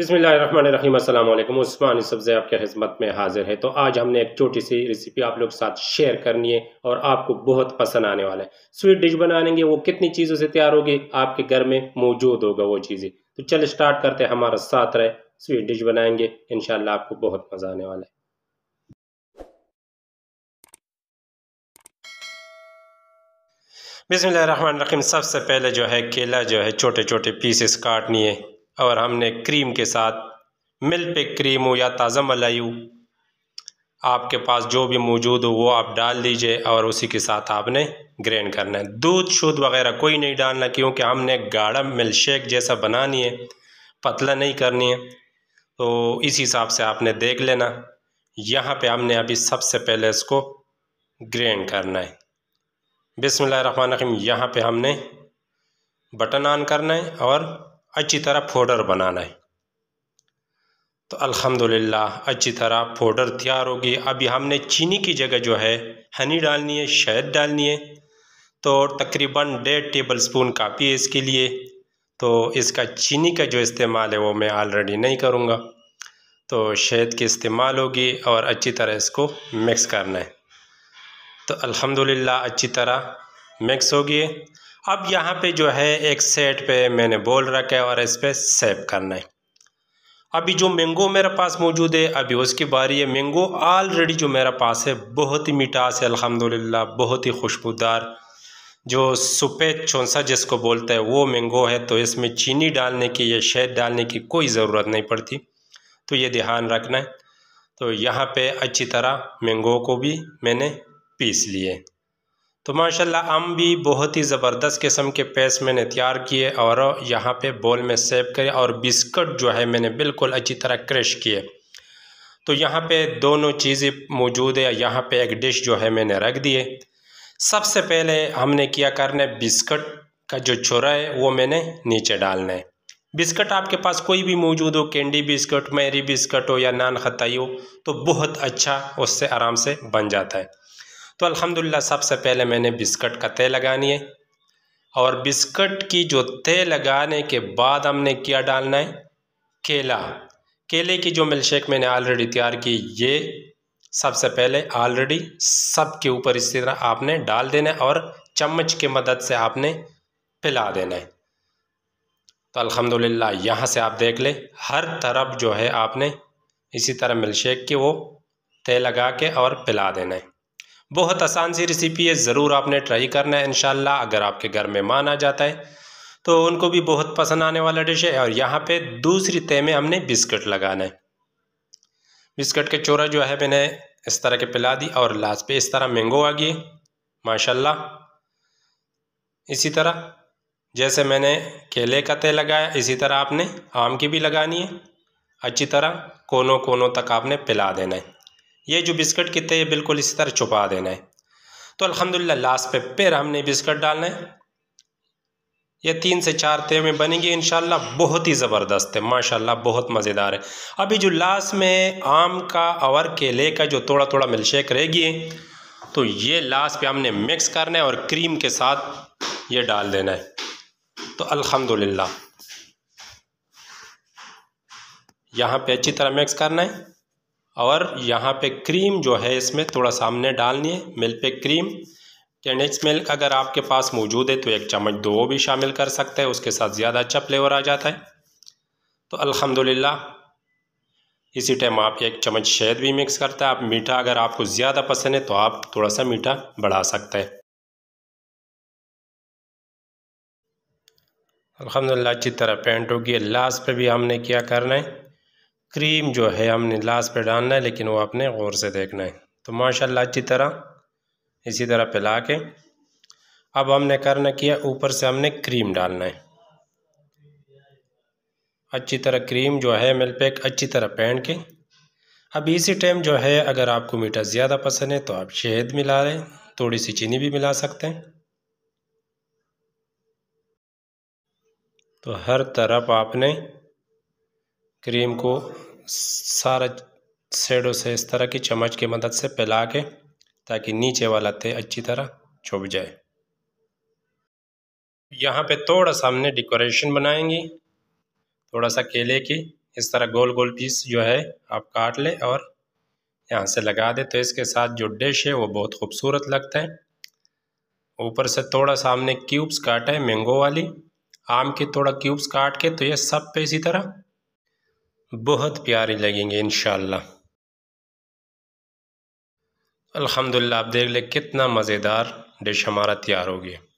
बसमीम उस्मानी सब्ज़े आपके खिदमत में हाज़िर है तो आज हमने एक छोटी सी रेसिपी आप लोग साथ शेयर करनी है और आपको बहुत पसंद आने वाला है स्वीट डिश बनाएंगे वो कितनी चीज़ों से तैयार होगी आपके घर में मौजूद होगा वो चीज़ें तो चल स्टार्ट करते हैं हमारा साथ रहे स्वीट डिश बनाएंगे इन आपको बहुत मज़ा आने वाला है बिसमीम सबसे पहले जो है केला जो है छोटे छोटे पीसेस काटनी है और हमने क्रीम के साथ मिल पे क्रीम हो या ताज़ा मलाई हो आपके पास जो भी मौजूद हो वो आप डाल दीजिए और उसी के साथ आपने ग्रेंड करना है दूध शूद वगैरह कोई नहीं डालना क्योंकि हमने गाढ़ा मिल्क शेक जैसा बनानी है पतला नहीं करनी है तो इस हिसाब से आपने देख लेना यहाँ पे हमने अभी सबसे पहले इसको ग्रेंड करना है बिसमीम यहाँ पे हमने बटन ऑन करना है और अच्छी तरह फोल्डर बनाना है तो अल्हम्दुलिल्लाह अच्छी तरह पाउडर तैयार होगी अभी हमने चीनी की जगह जो है हनी डालनी है शहद डालनी है तो तकरीबन डेढ़ टेबल स्पून काफ़ी है इसके लिए तो इसका चीनी का जो इस्तेमाल है वो मैं ऑलरेडी नहीं करूँगा तो शहद की इस्तेमाल होगी और अच्छी तरह इसको मिक्स करना है तो अल्हम्दुलिल्लाह अच्छी तरह मिक्स होगी अब यहाँ पे जो है एक सेट पे मैंने बोल रखा है और इस पर सेव करना है अभी जो मैंगो मेरे पास मौजूद है अभी उसकी बारी है मैंगो ऑलरेडी जो मेरे पास है बहुत ही मिठास है अल्हम्दुलिल्लाह बहुत ही खुशबूदार जो सफ़ेद चौंसा जिसको बोलता है वो मैंगो है तो इसमें चीनी डालने की या शहद डालने की कोई ज़रूरत नहीं पड़ती तो ये ध्यान रखना है तो यहाँ पर अच्छी तरह मैंगो को भी मैंने पीस लिए तो माशाल्लाह आम भी बहुत ही ज़बरदस्त किस्म के पेस मैंने तैयार किए और यहाँ पे बॉल में सेव करे और बिस्कट जो है मैंने बिल्कुल अच्छी तरह क्रश किए तो यहाँ पे दोनों चीज़ें मौजूद है यहाँ पे एक डिश जो है मैंने रख दिए सबसे पहले हमने किया करना है बिस्कट का जो छुरा है वो मैंने नीचे डालना है बिस्कट आपके पास कोई भी मौजूद हो कैंडी बिस्कट मैरी बिस्कट हो या नान खताई हो तो बहुत अच्छा उससे आराम से बन जाता है तो अल्हम्दुलिल्लाह सबसे पहले मैंने बिस्कट का तय लगानी है और बिस्कट की जो तय लगाने के बाद हमने क्या डालना है केला केले की जो मिल्कशेक मैंने ऑलरेडी तैयार की ये सबसे पहले ऑलरेडी सब के ऊपर इस तरह आपने डाल देना है और चम्मच की मदद से आपने पिला देना है तो अल्हम्दुलिल्लाह यहाँ से आप देख ले हर तरफ जो है आपने इसी तरह मिल्कशेक की वो तय लगा के और पिला देना है बहुत आसान सी रेसिपी है ज़रूर आपने ट्राई करना है इन अगर आपके घर में मान आ जाता है तो उनको भी बहुत पसंद आने वाला डिश है और यहाँ पे दूसरी तय में हमने बिस्किट लगाना है बिस्किट के चोरा जो है मैंने इस तरह के पिला दी और लास्ट पे इस तरह मैंगो आ गई माशाल्लाह इसी तरह जैसे मैंने केले का तय लगाया इसी तरह आपने आम की भी लगानी है अच्छी तरह कोनों कोनों तक आपने पिला देना है ये जो बिस्किट कितने ये बिल्कुल इसी तरह छुपा देना है तो अलहमदिल्ला लास्ट पे फिर हमने बिस्किट डालना है ये तीन से चार तेव में बनेंगे इन बहुत ही ज़बरदस्त है माशाल्लाह बहुत मज़ेदार है अभी जो लास्ट में आम का और केले का जो थोड़ा थोड़ा मिल्कशेक रहेगी तो ये लास्ट पे हमने मिक्स करना है और क्रीम के साथ ये डाल देना है तो अल्हम्दुलिल्लाह यहाँ पे अच्छी तरह मिक्स करना है और यहाँ पे क्रीम जो है इसमें थोड़ा सा हमने डालनी है मिल्क पे क्रीम कंडेंस मिल्क अगर आपके पास मौजूद है तो एक चम्मच दो भी शामिल कर सकते हैं उसके साथ ज़्यादा अच्छा फ्लेवर आ जाता है तो अल्हम्दुलिल्लाह इसी टाइम आप एक चम्मच शहद भी मिक्स करते हैं आप मीठा अगर आपको ज़्यादा पसंद है तो आप थोड़ा सा मीठा बढ़ा सकते हैं अल्हम्दुलिल्लाह अच्छी तरह पेंट होगी लास्ट पे भी हमने क्या करना है क्रीम जो है हमने लाश पे डालना है लेकिन वो आपने गौर से देखना है तो माशाल्लाह अच्छी तरह इसी तरह पिला के अब हमने करना किया ऊपर से हमने क्रीम डालना है अच्छी तरह क्रीम जो है मिल पैक अच्छी तरह पहन के अब इसी टाइम जो है अगर आपको मीठा ज़्यादा पसंद है तो आप शहद मिला लें थोड़ी सी चीनी भी मिला सकते हैं तो हर तरफ आपने क्रीम को सारा शैडो से इस तरह की चम्मच की मदद से पिला के ताकि नीचे वाला तेल अच्छी तरह छुप जाए यहाँ पे थोड़ा सा हमने डेकोरेशन बनाएंगे थोड़ा सा केले की इस तरह गोल गोल पीस जो है आप काट लें और यहाँ से लगा दे तो इसके साथ जो डिश है वो बहुत खूबसूरत लगता है ऊपर से थोड़ा सा हमने क्यूब्स काटा है मैंगो वाली आम के थोड़ा क्यूब्स काट के तो ये सब पे इसी तरह बहुत प्यारे लगेंगे इन अल्हम्दुलिल्लाह आप देख ले कितना मज़ेदार डिश हमारा तैयार हो गया